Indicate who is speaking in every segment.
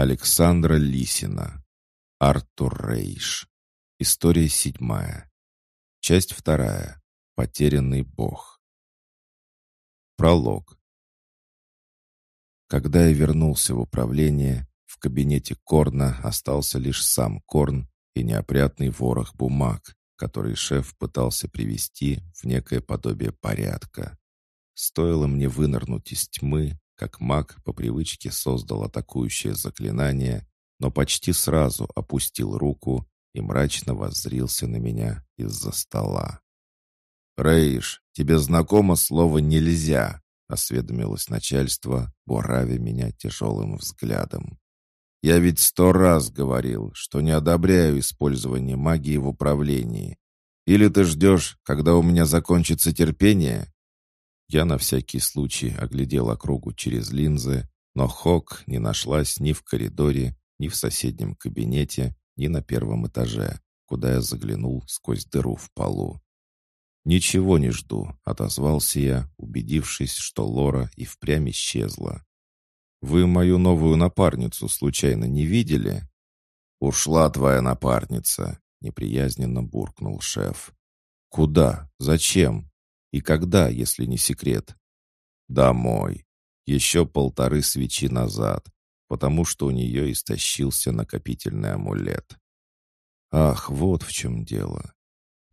Speaker 1: Александра Лисина. Артур Рейш. История седьмая. Часть вторая. Потерянный бог. Пролог. Когда я вернулся в управление, в кабинете Корна остался лишь сам Корн и неопрятный ворох бумаг, который шеф пытался привести в некое подобие порядка. Стоило мне вынырнуть из тьмы, как маг по привычке создал атакующее заклинание, но почти сразу опустил руку и мрачно воззрился на меня из-за стола. «Рейш, тебе знакомо слово «нельзя», — осведомилось начальство, буравя меня тяжелым взглядом. «Я ведь сто раз говорил, что не одобряю использование магии в управлении. Или ты ждешь, когда у меня закончится терпение?» Я на всякий случай оглядел округу через линзы, но Хок не нашлась ни в коридоре, ни в соседнем кабинете, ни на первом этаже, куда я заглянул сквозь дыру в полу. «Ничего не жду», — отозвался я, убедившись, что Лора и впрямь исчезла. «Вы мою новую напарницу случайно не видели?» «Ушла твоя напарница», — неприязненно буркнул шеф. «Куда? Зачем?» И когда, если не секрет? Домой. Еще полторы свечи назад, потому что у нее истощился накопительный амулет. Ах, вот в чем дело.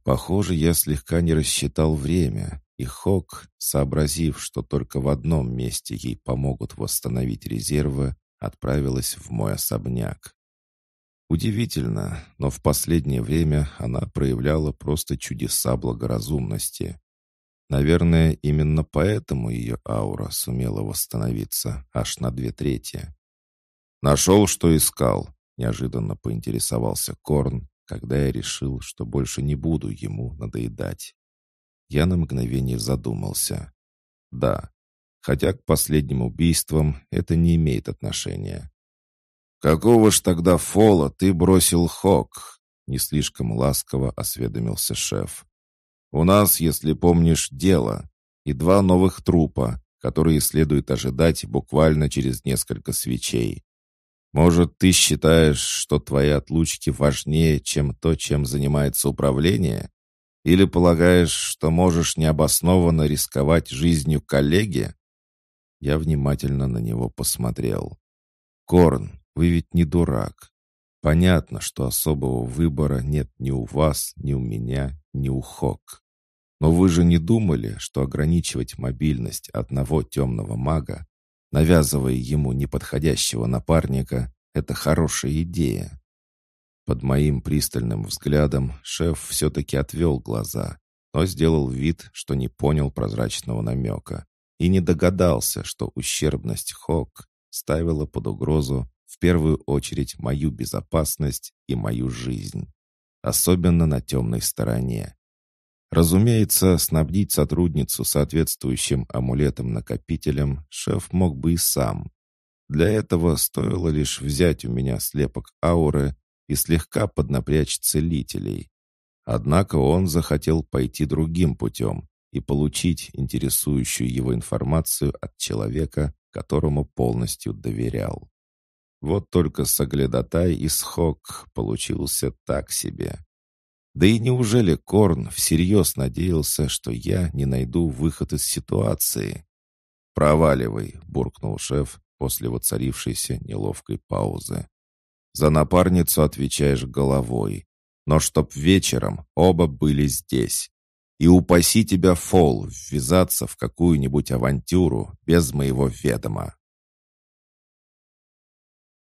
Speaker 1: Похоже, я слегка не рассчитал время, и Хок, сообразив, что только в одном месте ей помогут восстановить резервы, отправилась в мой особняк. Удивительно, но в последнее время она проявляла просто чудеса благоразумности. Наверное, именно поэтому ее аура сумела восстановиться аж на две трети. «Нашел, что искал», — неожиданно поинтересовался Корн, когда я решил, что больше не буду ему надоедать. Я на мгновение задумался. «Да, хотя к последним убийствам это не имеет отношения». «Какого ж тогда фола ты бросил Хок?» — не слишком ласково осведомился шеф. У нас, если помнишь, дело. И два новых трупа, которые следует ожидать буквально через несколько свечей. Может, ты считаешь, что твои отлучки важнее, чем то, чем занимается управление? Или полагаешь, что можешь необоснованно рисковать жизнью коллеги? Я внимательно на него посмотрел. «Корн, вы ведь не дурак. Понятно, что особого выбора нет ни у вас, ни у меня, ни у Хок. Но вы же не думали, что ограничивать мобильность одного темного мага, навязывая ему неподходящего напарника, это хорошая идея. Под моим пристальным взглядом шеф все-таки отвел глаза, но сделал вид, что не понял прозрачного намека и не догадался, что ущербность Хок ставила под угрозу в первую очередь мою безопасность и мою жизнь, особенно на темной стороне. Разумеется, снабдить сотрудницу соответствующим амулетом-накопителем шеф мог бы и сам. Для этого стоило лишь взять у меня слепок ауры и слегка поднапрячь целителей. Однако он захотел пойти другим путем и получить интересующую его информацию от человека, которому полностью доверял. Вот только Саглядотай и Схок получился так себе. Да и неужели Корн всерьез надеялся, что я не найду выход из ситуации? «Проваливай», — буркнул шеф после воцарившейся неловкой паузы. «За напарницу отвечаешь головой, но чтоб вечером оба были здесь. И упаси тебя, Фол, ввязаться в какую-нибудь авантюру без моего ведома».